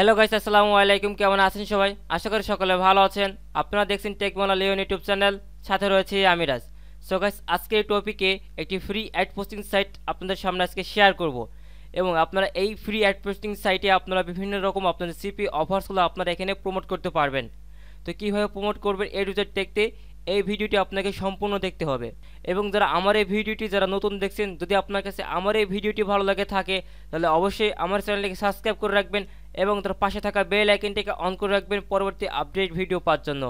Hello guys আসসালামু আলাইকুম কেমন আছেন সবাই আশা করি সকলে ভালো আছেন আপনারা দেখছেন টেকমোনা লিওন ইউটিউব চ্যানেল সাথে রয়েছে আমিরাজ সো গাইস আজকে এই টপিকে একটি ফ্রি অ্যাড পোস্টিং সাইট আপনাদের সামনে আজকে শেয়ার করব এবং আপনারা এই ফ্রি অ্যাড পোস্টিং সাইটে আপনারা বিভিন্ন রকম আপনাদের সিপি অফার্সগুলো আপনারা এখানে প্রমোট করতে পারবেন তো কীভাবে প্রমোট করবেন এ টু দেখতে এই ভিডিওটি আপনাকে সম্পূর্ণ দেখতে হবে এবং যারা আমার এই ভিডিওটি যারা নতুন দেখছেন যদি আপনার কাছে আমার এই ভিডিওটি ভালো লাগে থাকে তাহলে অবশ্যই আমার চ্যানেলটিকে সাবস্ক্রাইব করে রাখবেন এবং তার পাশে থাকা বেল আইকনটিকে অন করে রাখবেন পরবর্তী আপডেট ভিডিও পাওয়ার জন্য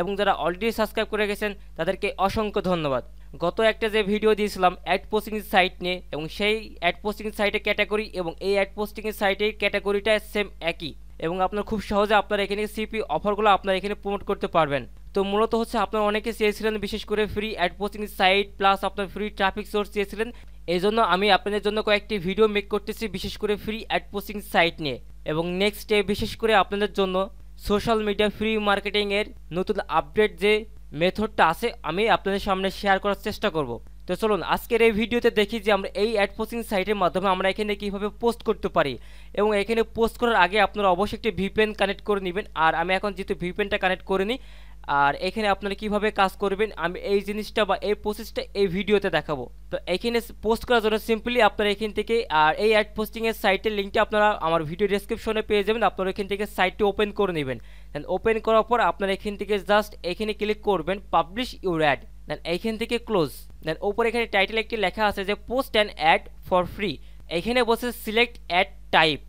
এবং যারা অলরেডি সাবস্ক্রাইব করে গেছেন তাদেরকে অসংখ্য ধন্যবাদ গত একটা যে ভিডিও দিয়েছিলাম অ্যাড পোস্টিং সাইট নিয়ে এবং সেই অ্যাড পোস্টিং সাইটের ক্যাটাগরি এবং এই অ্যাড পোস্টিং সাইটের ক্যাটাগরিটা সেম একই এবং আপনার খুব সহজে আপনার এখানে সিপি অফারগুলো আপনার এখানে প্রমোট করতে পারবেন তো মূলত হচ্ছে আপনারা অনেকে চেয়েছিলেন বিশেষ করে free ad posting site plus আপনার ফ্রি ট্রাফিক সোর্স চেয়েছিলেন এই জন্য আমি আপনাদের জন্য কয়েকটি ভিডিও মেক করতেছি বিশেষ করে ফ্রি অ্যাড পোস্টিং সাইট নিয়ে এবং নেক্সট ডে বিশেষ করে আপনাদের জন্য সোশ্যাল মিডিয়া ফ্রি মার্কেটিংয়ের নতুন আপডেট যে মেথডটা আছে আমি আপনাদের সামনে শেয়ার করার চেষ্টা করব তো চলুন আজকের এই ভিডিওতে দেখি যে আমরা এই অ্যাড পোস্টিং সাইটের মাধ্যমে আমরা এখানে কীভাবে পোস্ট করতে পারি এবং এখানে পোস্ট করার আগে আপনারা অবশ্যই একটি ভিপিএন কানেক্ট করে নেবেন আর আমি এখন যেহেতু ভিপিএনটা কানেক্ট করে নিই আর এখানে আপনারা কিভাবে কাজ করবেন আমি এই জিনিসটা বা এই প্রসেসটা এই ভিডিওতে দেখাবো তো এখানে পোস্ট করার জন্য সিম্পলি আপনারা এখান থেকে আর এই অ্যাড পোস্টিংয়ের সাইটের লিঙ্কটা আপনারা আমার ভিডিও ডেসক্রিপশনে পেয়ে যাবেন আপনারা এখান থেকে সাইটটি ওপেন করে নেবেন দেন ওপেন করার পর আপনারা এখান থেকে জাস্ট এখানে ক্লিক করবেন পাবলিশ ইউর অ্যাড দেন এখান থেকে ক্লোজ দেন ওপরে এখানে টাইটেল একটি লেখা আছে যে post and ad for free এখানে বসে সিলেক্ট অ্যাড টাইপ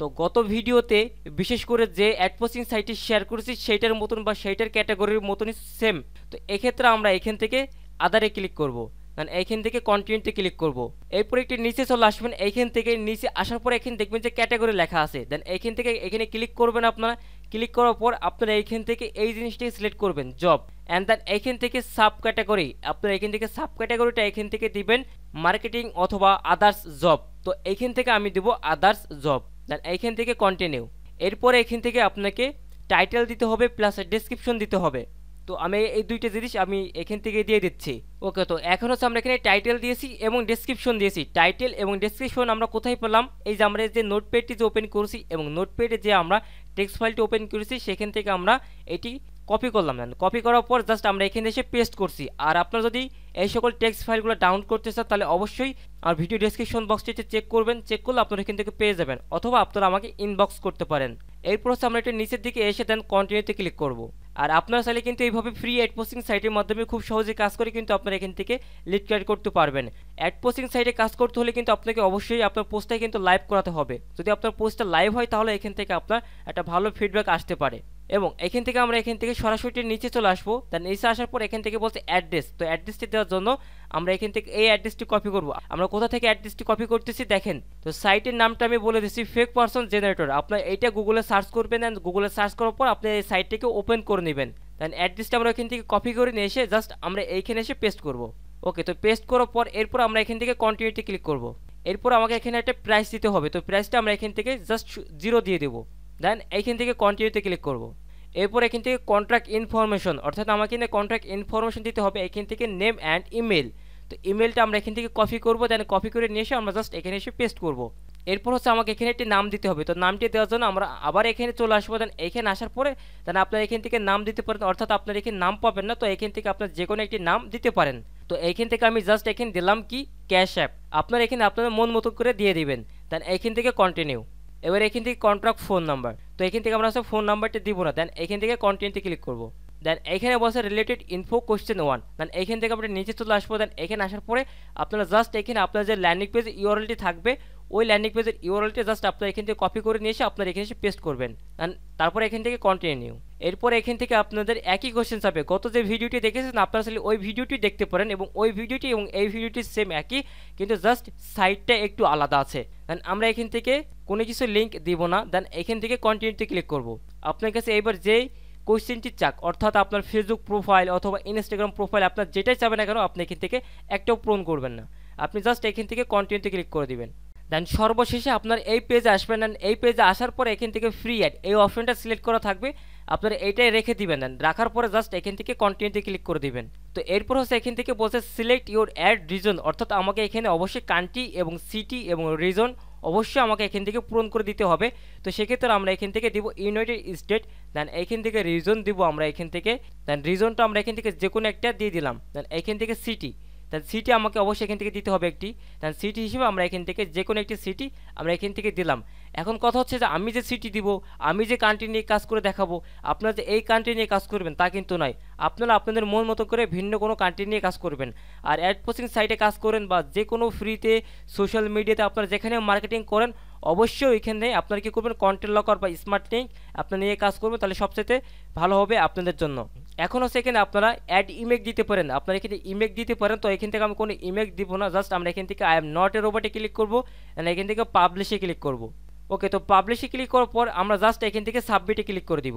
তো গত ভিডিওতে বিশেষ করে যে অ্যাড পোস্টিং সাইটটি শেয়ার করেছি সেইটার মতন বা সেইটার ক্যাটাগরির মতনই সেম তো এক্ষেত্রে আমরা এখান থেকে আদারে ক্লিক করব। কারণ এইখান থেকে কন্টিনিউতে ক্লিক করব এরপর একটি নিচে চলে আসবেন এইখান থেকে নিচে আসার পর এখানে দেখবেন যে ক্যাটাগরি লেখা আছে দেন এইখান থেকে এখানে ক্লিক করবেন আপনারা ক্লিক করার পর আপনারা এইখান থেকে এই জিনিসটি সিলেক্ট করবেন জব অ্যান্ড দেন এইখান থেকে সাব ক্যাটাগরি আপনারা এখান থেকে সাব ক্যাটাগরিটা এখান থেকে দিবেন মার্কেটিং অথবা আদার্স জব তো এইখান থেকে আমি দেবো আদার্স জব দেন এইখান থেকে কন্টিনিউ এরপরে এখান থেকে আপনাকে টাইটেল দিতে হবে প্লাস ডিসক্রিপশন দিতে হবে তো আমি এই দুইটা জিনিস আমি এখান থেকে দিয়ে দিচ্ছি ওকে তো এখন হচ্ছে আমরা এখানে টাইটেল দিয়েছি এবং ডেসক্রিপশন দিয়েছি টাইটেল এবং ডিসক্রিপশন আমরা কোথায় পেলাম এই যে আমরা যে নোটপ্যাডটি যে ওপেন করেছি এবং নোটপ্যাডে যে আমরা টেক্সট ফাইলটি ওপেন করেছি সেখান থেকে আমরা এটি কপি করলাম না কপি করার পর জাস্ট আমরা এখানে এসে পেস্ট করছি আর আপনারা যদি এই সকল টেক্সট ফাইলগুলো ডাউন করতে চান তাহলে অবশ্যই আর ভিডিও ডিসক্রিপশন বক্সটিতে চেক করবেন চেক করলে আপনারা এখান থেকে পেয়ে যাবেন অথবা আপনারা আমাকে ইনবক্স করতে পারেন এরপর হচ্ছে আমরা এটা নিচের দিকে এসে দেন কন্টিনিউতে ক্লিক করব আর আপনারা চাইলে কিন্তু এইভাবে ফ্রি অ্যাড পোস্টিং সাইটের মাধ্যমে খুব সহজে কাজ করে কিন্তু আপনারা এখান থেকে লিড ক্রিয়েট করতে পারবেন অ্যাড পোস্টিং সাইটে কাজ করতে হলে কিন্তু আপনাকে অবশ্যই আপনার পোস্টটা কিন্তু লাইভ করাতে হবে যদি আপনার পোস্টটা লাইভ হয় তাহলে এখান থেকে আপনার একটা ভালো ফিডব্যাক আসতে পারে এবং এখান থেকে আমরা এখান থেকে সরাসরি নিচে চলে আসবো তার নিচে আসার পর এখান থেকে বলছে অ্যাড্রেস তো অ্যাড্রেসটি দেওয়ার জন্য আমরা এখান থেকে এই অ্যাড্রেসটি কপি করব আমরা কোথা থেকে অ্যাড্রেসটি কপি করতেছি দেখেন তো সাইটের নামটা আমি বলে দিচ্ছি ফেক পার্সন জেনারেটর আপনার এইটা গুগলে সার্চ করবেন অ্যান্ড গুগলে সার্চ করার পর আপনি এই সাইটটিকে ওপেন করে নেবেন দেন অ্যাড্রেসটা আমরা এখান থেকে কপি করে নিয়ে এসে জাস্ট আমরা এইখানে এসে পেস্ট করব ওকে তো পেস্ট করার পর এরপর আমরা এখান থেকে কন্টিনিউটি ক্লিক করব এরপর আমাকে এখানে একটা প্রাইস দিতে হবে তো প্রাইসটা আমরা এখান থেকে জাস্ট জিরো দিয়ে দেবো দেন এইখান থেকে কন্টিনিউতে ক্লিক করব এরপর এখান থেকে কন্ট্রাক্ট ইনফরমেশন অর্থাৎ আমাকে এখানে কন্ট্রাক্ট ইনফরমেশন দিতে হবে এখান থেকে নেম অ্যান্ড ইমেল তো ইমেলটা আমরা এখান থেকে কপি করব দেন কপি করে নিয়ে এসে আমরা জাস্ট এখানে এসে পেস্ট করব এরপর হচ্ছে আমাকে এখানে একটি নাম দিতে হবে তো নামটি দেওয়ার জন্য আমরা আবার এখানে চলে আসবো দেন এখানে আসার পরে দেন আপনার এখান থেকে নাম দিতে পারেন অর্থাৎ আপনার এখানে নাম পাবেন না তো এখান থেকে আপনার যে কোনো একটি নাম দিতে পারেন তো এইখান থেকে আমি জাস্ট এখানে দিলাম কি ক্যাশ অ্যাপ আপনার এখানে আপনার মন মতো করে দিয়ে দিবেন দেন এখান থেকে কন্টিনিউ এবার এখান থেকে কন্ট্রাক্ট ফোন নাম্বার তো এখান থেকে আমরা ফোন নাম্বারটি দিব না দেন এখান থেকে কন্টিনিউতে ক্লিক করবো দেন এখানে বসে related info question one then এখান থেকে আপনি নিচে চলে আসবো দেন এখানে আসার পরে আপনারা জাস্ট এখানে আপনার যে ল্যান্ডিং পেজ ইউআরএলটি থাকবে ওই ল্যান্ডিং পেজের ইউআরএলটি জাস্ট আপনার এখান থেকে কপি করে নিয়ে এসে আপনার এখানে এসে পেস্ট করবেন দেন তারপর এখান থেকে কন্টিনিউ এরপর এখান থেকে আপনাদের একই কোশ্চেন চাপে গত যে ভিডিওটি দেখেছেন আপনারা আসলে ওই ভিডিওটি দেখতে পারেন এবং ওই ভিডিওটি এবং এই ভিডিওটি সেম একই কিন্তু জাস্ট সাইডটা একটু আলাদা আছে দেন আমরা এখান থেকে কোনো কিছু লিঙ্ক দিব না দেন এখান থেকে কন্টিনিউতে ক্লিক করব আপনার কাছে এবার যেই কোয়েশ্চেনটি চাক অর্থাৎ আপনার ফেসবুক প্রোফাইল অথবা ইনস্টাগ্রাম প্রোফাইল আপনার যেটাই চাবে না কেন আপনি এখান থেকে একটাও পূরণ করবেন না আপনি জাস্ট এখান থেকে কন্টিনিউতে ক্লিক করে দিবেন দেন সর্বশেষে আপনার এই পেজে আসবেন দেন এই পেজে আসার পর এখান থেকে ফ্রি অ্যাড এই অপশনটা সিলেক্ট করা থাকবে আপনারা এইটাই রেখে দিবেন দেন রাখার পরে জাস্ট এখান থেকে কন্টিনিউতে ক্লিক করে দিবেন তো এরপর হচ্ছে এখান থেকে বলছে সিলেক্ট ইউর অ্যাড রিজন অর্থাৎ আমাকে এখানে অবশ্যই কান্ট্রি এবং সিটি এবং রিজন অবশ্যই আমাকে এখান থেকে পূরণ করে দিতে হবে তো সেক্ষেত্রে আমরা এখান থেকে দিব ইউনাইটেড স্টেট দেন এখান থেকে রিজন দিব আমরা এখান থেকে দেন রিজনটা আমরা এখান থেকে যে কোনো একটা দিয়ে দিলাম দেন এখান থেকে সিটি তাহলে সিটি আমাকে অবশ্যই এখান থেকে দিতে হবে একটি তাহলে সিটি হিসেবে আমরা এখান থেকে যে কোনো একটি সিটি আমরা এখান থেকে দিলাম এখন কথা হচ্ছে যে আমি যে সিটি দিব আমি যে কান্ট্রি নিয়ে কাজ করে দেখাবো আপনারা যে এই কান্ট্রি নিয়ে কাজ করবেন তা কিন্তু নয় আপনারা আপনাদের মন মতো করে ভিন্ন কোনো কান্ট্রি নিয়ে কাজ করবেন আর অ্যাড পোস্টিং সাইটে কাজ করেন বা যে কোনো ফ্রিতে সোশ্যাল মিডিয়াতে আপনারা যেখানে মার্কেটিং করেন অবশ্যই ওইখানে আপনারা কী করবেন কন্টেন্ট লকার বা স্মার্ট লিঙ্ক আপনারা নিয়ে কাজ করবেন তাহলে সবচেয়ে ভালো হবে আপনাদের জন্য এখনও সেখানে আপনারা অ্যাড ইমেক দিতে পারেন আপনারা এখানে ইমেক দিতে পারেন তো এখান থেকে আমি কোনো ইমেক দিব না জাস্ট আমরা এখান থেকে আই এম নট এ রোবটে ক্লিক করবো অ্যান্ড এখান থেকে পাবলিশে ক্লিক করব ওকে তো পাবলিশে ক্লিক করার পর আমরা জাস্ট এখান থেকে সাবমিটে ক্লিক করে দিব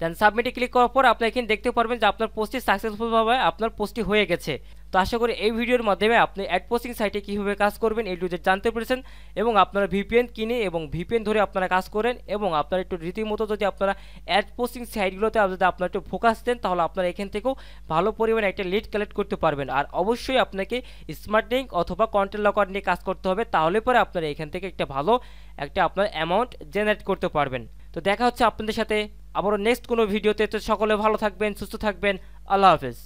দেন সাবমিটে ক্লিক করার পর আপনি এখানে দেখতে পারবেন যে আপনার পোস্টটি সাকসেসফুলভাবে আপনার পোস্টটি হয়ে গেছে তো আশা করি এই ভিডিওর মাধ্যমে আপনি অ্যাড পোস্টিং সাইটে কীভাবে কাজ করবেন এই টুজে জানতে পেরেছেন এবং আপনারা ভিপিএন কিনে এবং ভিপিএন ধরে আপনারা কাজ করেন এবং আপনারা একটু রীতিমতো যদি আপনারা অ্যাড পোস্টিং সাইটগুলোতে যদি আপনারা একটু ফোকাস দেন তাহলে আপনারা এখান থেকেও ভালো পরিমাণে একটা লিড কালেক্ট করতে পারবেন আর অবশ্যই আপনাকে স্মার্ট লিঙ্ক অথবা কন্টেন্ট লকার নিয়ে কাজ করতে হবে তাহলে পরে আপনারা এখান থেকে একটা ভালো একটা আপনার অ্যামাউন্ট জেনারেট করতে পারবেন তো দেখা হচ্ছে আপনাদের সাথে আবারও নেক্সট কোনো ভিডিওতে তো সকলে ভালো থাকবেন সুস্থ থাকবেন আল্লাহ হাফেজ